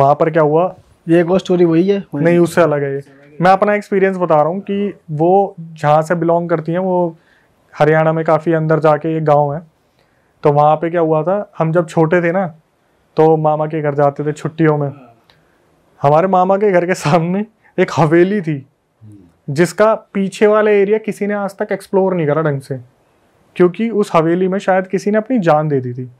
वहाँ पर क्या हुआ ये एक और स्टोरी वही है नहीं उससे अलग है ये मैं अपना एक्सपीरियंस बता रहा हूँ कि वो जहाँ से बिलोंग करती हैं वो हरियाणा में काफ़ी अंदर जाके एक गांव है तो वहाँ पे क्या हुआ था हम जब छोटे थे ना तो मामा के घर जाते थे छुट्टियों में हमारे मामा के घर के सामने एक हवेली थी जिसका पीछे वाला एरिया किसी ने आज तक एक्सप्लोर नहीं करा ढंग से क्योंकि उस हवेली में शायद किसी ने अपनी जान दे दी थी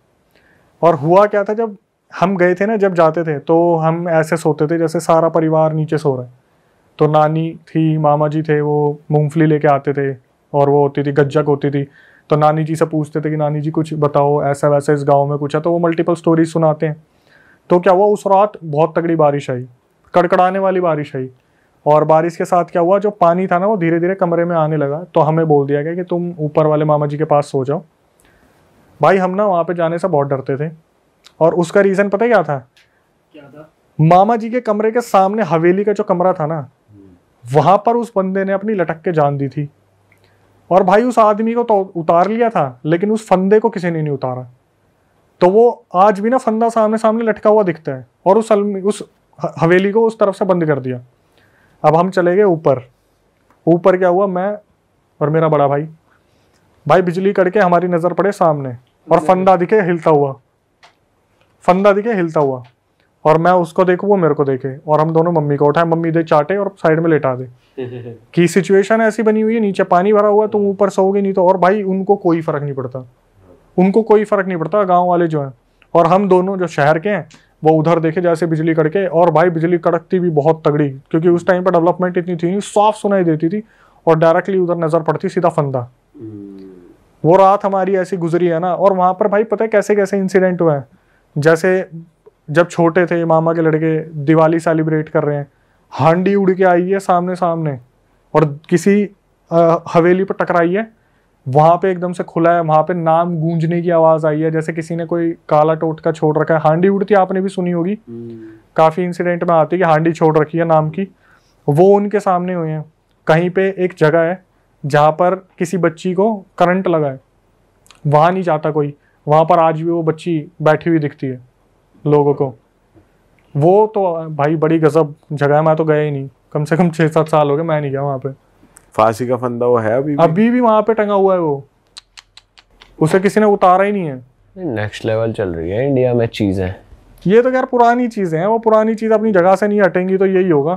और हुआ क्या था जब हम गए थे ना जब जाते थे तो हम ऐसे सोते थे जैसे सारा परिवार नीचे सो रहा है तो नानी थी मामा जी थे वो मूंगफली लेके आते थे और वो होती थी गज्जक होती थी तो नानी जी से पूछते थे कि नानी जी कुछ बताओ ऐसा वैसा इस गांव में कुछ है तो वो मल्टीपल स्टोरीज सुनाते हैं तो क्या हुआ उस रात बहुत तगड़ी बारिश आई कड़कड़ाने वाली बारिश आई और बारिश के साथ क्या हुआ जो पानी था ना वो धीरे धीरे कमरे में आने लगा तो हमें बोल दिया गया कि तुम ऊपर वाले मामा जी के पास सो जाओ भाई हम ना वहाँ पे जाने से बहुत डरते थे और उसका रीज़न पता क्या था क्या था मामा जी के कमरे के सामने हवेली का जो कमरा था ना हम्म। वहाँ पर उस बंदे ने अपनी लटक के जान दी थी और भाई उस आदमी को तो उतार लिया था लेकिन उस फंदे को किसी ने नहीं उतारा तो वो आज भी ना फंदा सामने सामने लटका हुआ दिखता है और उस उस हवेली को उस तरफ से बंद कर दिया अब हम चले गए ऊपर ऊपर क्या हुआ मैं और मेरा बड़ा भाई भाई बिजली कड़के हमारी नज़र पड़े सामने और फंदा दिखे हिलता हुआ फंदा दिखे हिलता हुआ और मैं उसको देखू वो मेरे को देखे और हम दोनों मम्मी को उठाए मम्मी दे चाटे और साइड में लेटा दे कि सिचुएशन ऐसी बनी हुई है नीचे पानी भरा हुआ तो ऊपर सोओगे नहीं तो और भाई उनको कोई फर्क नहीं पड़ता उनको कोई फर्क नहीं पड़ता गाँव वाले जो हैं और हम दोनों जो शहर के हैं वो उधर देखे जैसे बिजली कड़के और भाई बिजली कड़कती भी बहुत तगड़ी क्योंकि उस टाइम पर डेवलपमेंट इतनी थी साफ सुनाई देती थी और डायरेक्टली उधर नजर पड़ती सीधा फंदा हम्म। वो रात हमारी ऐसी गुजरी है ना और वहां पर भाई पता है कैसे कैसे इंसिडेंट हुए हैं जैसे जब छोटे थे मामा के लड़के दिवाली सेलिब्रेट कर रहे हैं हांडी उड़ के आई है सामने सामने और किसी आ, हवेली पर टकराई है वहाँ पे एकदम से खुला है वहाँ पे नाम गूंजने की आवाज़ आई है जैसे किसी ने कोई काला टोटका छोड़ रखा है हांडी उड़ती आपने भी सुनी होगी हम्म। काफ़ी इंसिडेंट में आती है कि हांडी छोड़ रखी है नाम की वो उनके सामने हुए हैं कहीं पे एक जगह है जहाँ पर किसी बच्ची को करंट लगा है वहाँ नहीं जाता कोई वहाँ पर आज भी वो बच्ची बैठी हुई दिखती है लोगों को वो तो भाई बड़ी गजब जगह है मैं तो गया ही नहीं कम से कम छः सात साल हो गए मैं नहीं गया वहाँ पे फांसी का फंदा वो है अभी भी? अभी भी वहाँ पे टंगा हुआ है वो उसे किसी ने उतारा ही नहीं है नेक्स्ट लेवल चल रही है इंडिया में चीज़ें ये तो यार पुरानी चीज़ें हैं वो पुरानी चीज़ अपनी जगह से नहीं हटेंगी तो यही होगा